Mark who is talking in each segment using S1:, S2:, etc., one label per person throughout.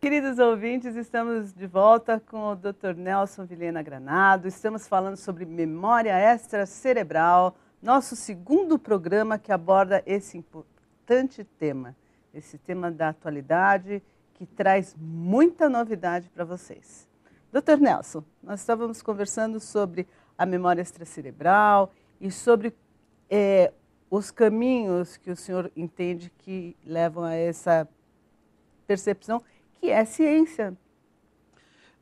S1: Queridos ouvintes, estamos de volta com o Dr. Nelson Vilhena Granado. Estamos falando sobre memória extracerebral, nosso segundo programa que aborda esse importante tema, esse tema da atualidade que traz muita novidade para vocês. Dr. Nelson, nós estávamos conversando sobre a memória extracerebral e sobre é, os caminhos que o senhor entende que levam a essa percepção, que é ciência.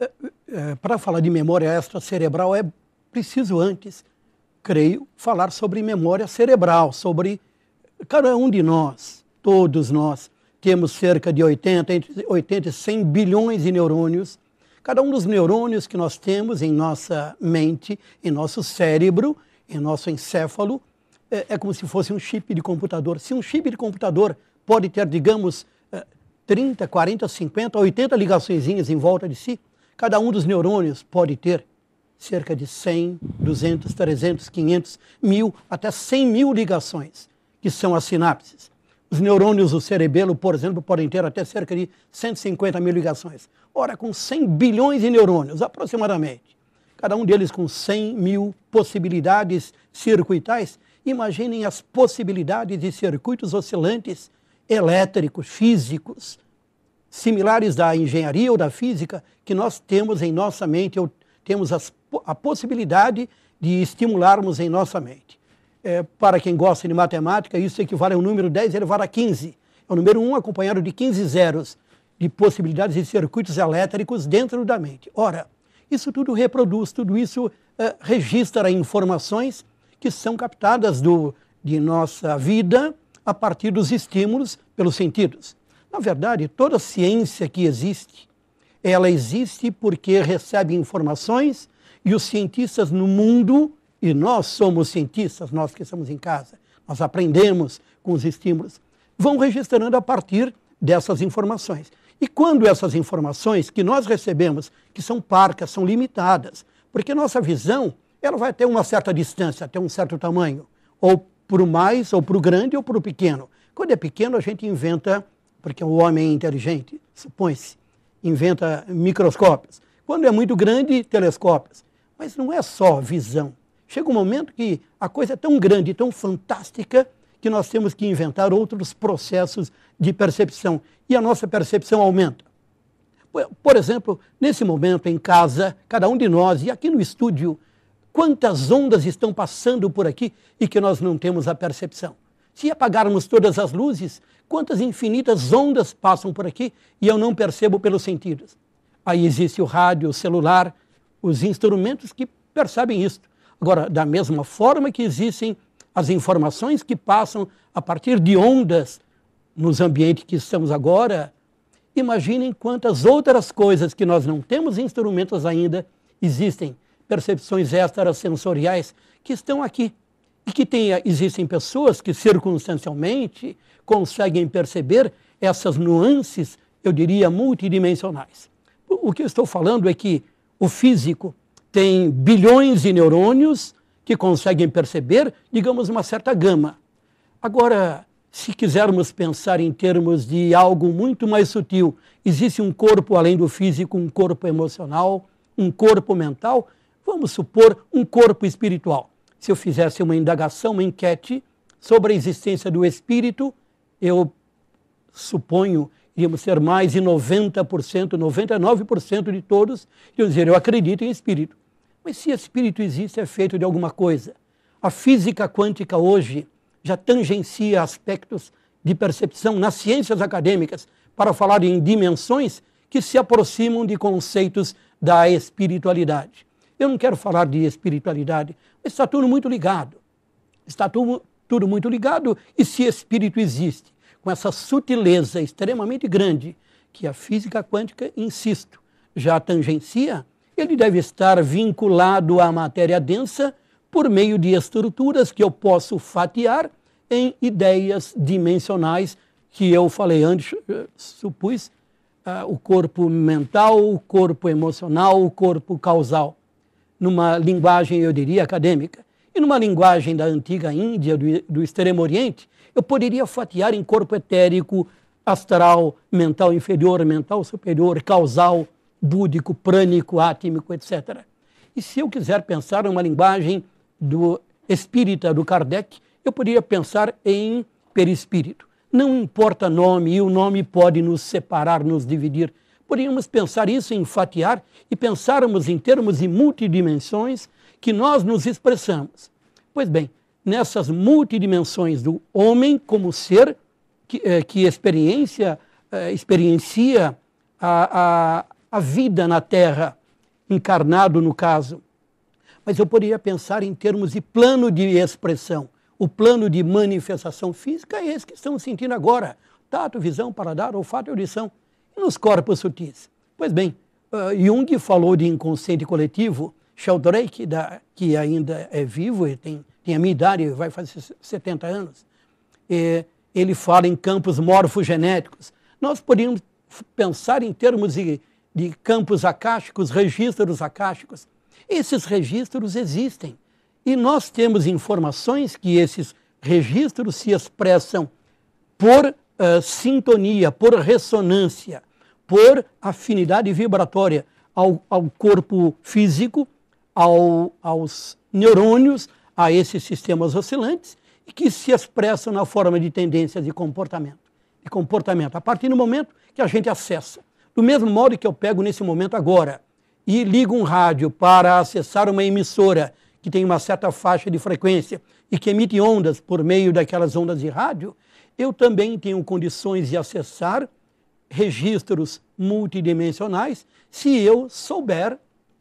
S2: É, é, Para falar de memória extracerebral, é preciso antes, creio, falar sobre memória cerebral, sobre cada um de nós, todos nós, temos cerca de 80, entre 80 e 100 bilhões de neurônios. Cada um dos neurônios que nós temos em nossa mente, em nosso cérebro, em nosso encéfalo, é, é como se fosse um chip de computador. Se um chip de computador pode ter, digamos, 30, 40, 50, 80 ligaçõezinhas em volta de si, cada um dos neurônios pode ter cerca de 100, 200, 300, 500, 1000, até 100 mil ligações, que são as sinapses. Os neurônios do cerebelo, por exemplo, podem ter até cerca de 150 mil ligações. Ora, com 100 bilhões de neurônios, aproximadamente, cada um deles com 100 mil possibilidades circuitais, imaginem as possibilidades de circuitos oscilantes elétricos, físicos, similares da engenharia ou da física, que nós temos em nossa mente, ou temos as, a possibilidade de estimularmos em nossa mente. É, para quem gosta de matemática, isso equivale ao número 10 elevado a 15. É o número 1 acompanhado de 15 zeros de possibilidades de circuitos elétricos dentro da mente. Ora, isso tudo reproduz, tudo isso é, registra informações que são captadas do, de nossa vida a partir dos estímulos pelos sentidos. Na verdade, toda ciência que existe, ela existe porque recebe informações e os cientistas no mundo, e nós somos cientistas, nós que estamos em casa, nós aprendemos com os estímulos, vão registrando a partir dessas informações. E quando essas informações que nós recebemos, que são parcas, são limitadas, porque nossa visão ela vai ter uma certa distância, ter um certo tamanho, ou para o mais, ou para o grande, ou para o pequeno. Quando é pequeno, a gente inventa, porque o homem é inteligente, supõe-se, inventa microscópios. Quando é muito grande, telescópios. Mas não é só visão. Chega um momento que a coisa é tão grande, tão fantástica, que nós temos que inventar outros processos de percepção. E a nossa percepção aumenta. Por exemplo, nesse momento em casa, cada um de nós, e aqui no estúdio, Quantas ondas estão passando por aqui e que nós não temos a percepção? Se apagarmos todas as luzes, quantas infinitas ondas passam por aqui e eu não percebo pelos sentidos? Aí existe o rádio, o celular, os instrumentos que percebem isso. Agora, da mesma forma que existem as informações que passam a partir de ondas nos ambientes que estamos agora, imaginem quantas outras coisas que nós não temos instrumentos ainda existem percepções extrasensoriais que estão aqui e que tem, existem pessoas que circunstancialmente conseguem perceber essas nuances, eu diria, multidimensionais. O que eu estou falando é que o físico tem bilhões de neurônios que conseguem perceber, digamos, uma certa gama. Agora, se quisermos pensar em termos de algo muito mais sutil, existe um corpo além do físico, um corpo emocional, um corpo mental vamos supor, um corpo espiritual. Se eu fizesse uma indagação, uma enquete sobre a existência do espírito, eu suponho iríamos ser mais de 90%, 99% de todos iriam dizer: Eu acredito em espírito. Mas se espírito existe, é feito de alguma coisa. A física quântica hoje já tangencia aspectos de percepção nas ciências acadêmicas para falar em dimensões que se aproximam de conceitos da espiritualidade. Eu não quero falar de espiritualidade, mas está tudo muito ligado. Está tudo, tudo muito ligado e se espírito existe, com essa sutileza extremamente grande que a física quântica, insisto, já tangencia, ele deve estar vinculado à matéria densa por meio de estruturas que eu posso fatiar em ideias dimensionais que eu falei antes, eh, supus, uh, o corpo mental, o corpo emocional, o corpo causal numa linguagem, eu diria, acadêmica, e numa linguagem da antiga Índia, do, do Extremo Oriente, eu poderia fatiar em corpo etérico, astral, mental inferior, mental superior, causal, búdico, prânico, átmico, etc. E se eu quiser pensar numa linguagem do espírita do Kardec, eu poderia pensar em perispírito. Não importa nome, e o nome pode nos separar, nos dividir. Poderíamos pensar isso, enfatear e pensarmos em termos e multidimensões que nós nos expressamos. Pois bem, nessas multidimensões do homem como ser que, é, que experiência, é, experiencia a, a, a vida na Terra, encarnado no caso. Mas eu poderia pensar em termos de plano de expressão. O plano de manifestação física é esse que estamos sentindo agora. Tato, visão, paladar, olfato e audição e nos corpos sutis. Pois bem, uh, Jung falou de inconsciente coletivo, Sheldrake, da, que ainda é vivo e tem, tem a minha idade, vai fazer 70 anos, e, eh, ele fala em campos morfogenéticos. Nós podíamos pensar em termos de, de campos acásticos, registros acásticos. Esses registros existem e nós temos informações que esses registros se expressam por uh, sintonia, por ressonância, por afinidade vibratória ao, ao corpo físico, ao, aos neurônios, a esses sistemas oscilantes e que se expressam na forma de tendências de comportamento. De comportamento, a partir do momento que a gente acessa. Do mesmo modo que eu pego nesse momento agora e ligo um rádio para acessar uma emissora que tem uma certa faixa de frequência e que emite ondas por meio daquelas ondas de rádio, eu também tenho condições de acessar registros multidimensionais se eu souber,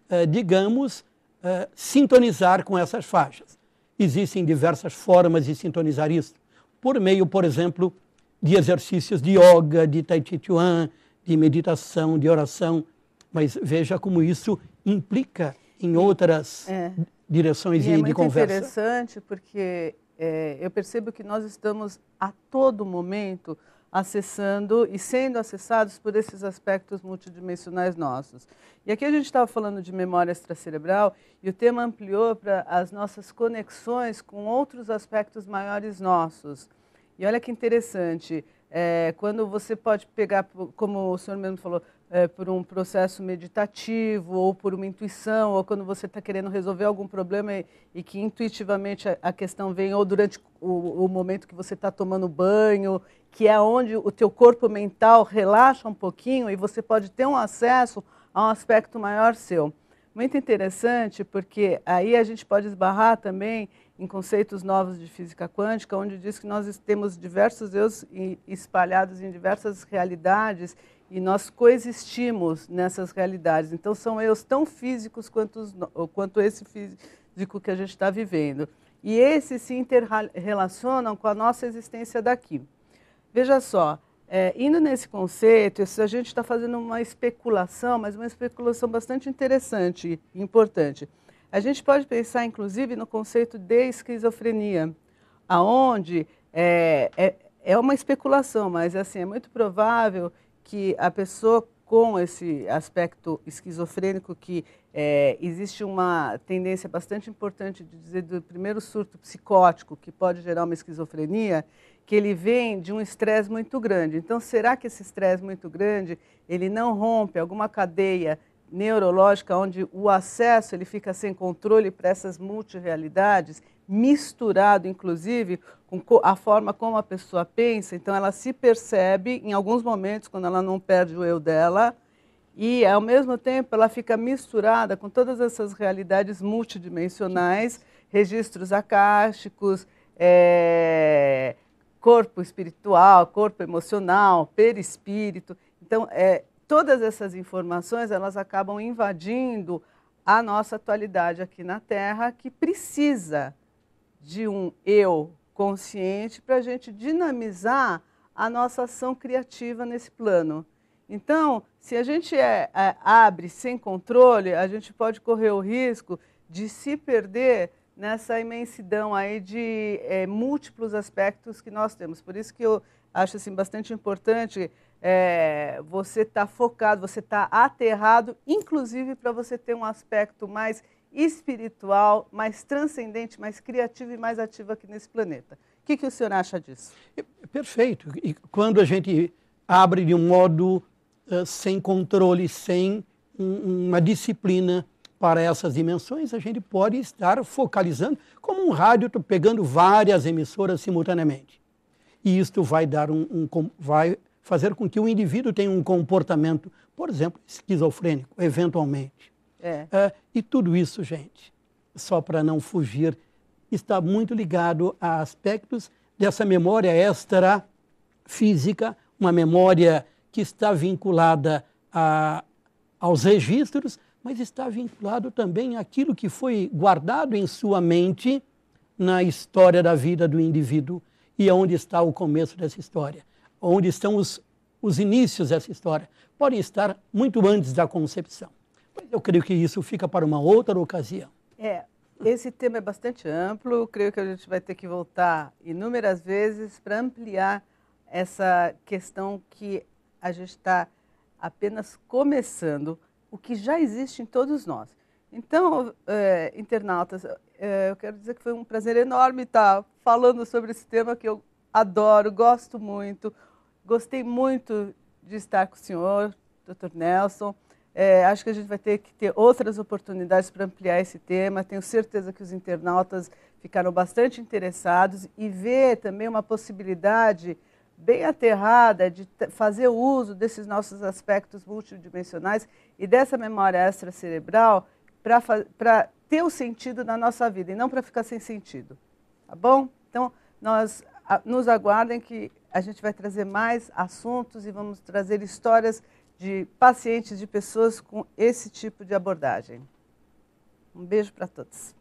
S2: eh, digamos, eh, sintonizar com essas faixas. Existem diversas formas de sintonizar isso, por meio, por exemplo, de exercícios de yoga, de tai chi chuan, de meditação, de oração, mas veja como isso implica em outras é. direções e de, é de conversa. É muito
S1: interessante porque é, eu percebo que nós estamos a todo momento acessando e sendo acessados por esses aspectos multidimensionais nossos. E aqui a gente estava falando de memória extracerebral e o tema ampliou para as nossas conexões com outros aspectos maiores nossos. E olha que interessante, é, quando você pode pegar, como o senhor mesmo falou, é, por um processo meditativo ou por uma intuição, ou quando você está querendo resolver algum problema e, e que intuitivamente a, a, questão vem, ou durante o, o momento que você está tomando banho, que é onde o teu corpo mental relaxa um pouquinho e você pode ter um acesso a um aspecto maior seu. Muito interessante, porque aí a gente pode esbarrar também em conceitos novos de física quântica, onde diz que nós temos diversos eus espalhados em diversas realidades e nós coexistimos nessas realidades. Então, são eus tão físicos quanto, os, quanto esse físico que a gente está vivendo. E esses se interrelacionam com a nossa existência daqui. Veja só, é, indo nesse conceito, a gente está fazendo uma especulação, mas uma especulação bastante interessante e importante. A gente pode pensar, inclusive, no conceito de esquizofrenia, aonde é, é, é uma especulação, mas assim é muito provável que a pessoa com esse aspecto esquizofrênico que é, existe uma tendência bastante importante de dizer do primeiro surto psicótico que pode gerar uma esquizofrenia, que ele vem de um estresse muito grande. Então, será que esse estresse muito grande ele não rompe alguma cadeia neurológica, onde o acesso ele fica sem controle para essas multirealidades, misturado inclusive com a forma como a pessoa pensa. Então ela se percebe em alguns momentos quando ela não perde o eu dela e ao mesmo tempo ela fica misturada com todas essas realidades multidimensionais, registros acásticos, é, eh, corpo espiritual, corpo emocional, perispírito. Então é todas essas informações elas acabam invadindo a nossa atualidade aqui na Terra, que precisa de um eu consciente para a gente dinamizar a nossa ação criativa nesse plano. Então, se a gente é, é, abre sem controle, a gente pode correr o risco de se perder nessa imensidão aí de é, múltiplos aspectos que nós temos. Por isso que eu acho assim, bastante importante é, você está focado, você está aterrado, inclusive para você ter um aspecto mais espiritual, mais transcendente, mais criativo e mais ativo aqui nesse planeta. O que, que o senhor acha disso?
S2: Perfeito. E quando a gente abre de um modo uh, sem controle, sem um, uma disciplina para essas dimensões, a gente pode estar focalizando, como um rádio, pegando várias emissoras simultaneamente. E isto vai dar um, um vai fazer com que o indivíduo tenha um comportamento, por exemplo, esquizofrênico, eventualmente. É. é e tudo isso, gente, só para não fugir, está muito ligado a aspectos dessa memória extrafísica, uma memória que está vinculada a, aos registros, mas está vinculado também àquilo que foi guardado em sua mente na história da vida do indivíduo e é onde está o começo dessa história onde estão os, os inícios dessa história, podem estar muito antes da concepção. Mas eu creio que isso fica para uma outra ocasião.
S1: É, esse tema é bastante amplo, creio que a gente vai ter que voltar inúmeras vezes para ampliar essa questão que a gente está apenas começando, o que já existe em todos nós. Então, é, internautas, é, eu quero dizer que foi um prazer enorme estar falando sobre esse tema que eu adoro, gosto muito. Gostei muito de estar com o senhor, doutor Nelson. É, acho que a gente vai ter que ter outras oportunidades para ampliar esse tema. Tenho certeza que os internautas ficaram bastante interessados e ver também uma possibilidade bem aterrada de fazer uso desses nossos aspectos multidimensionais e dessa memória extracerebral para ter o um sentido na nossa vida e não para ficar sem sentido. Tá bom? Então, nós, a, nos aguardem que a gente vai trazer mais assuntos e vamos trazer histórias de pacientes, de pessoas com esse tipo de abordagem. Um beijo para todos.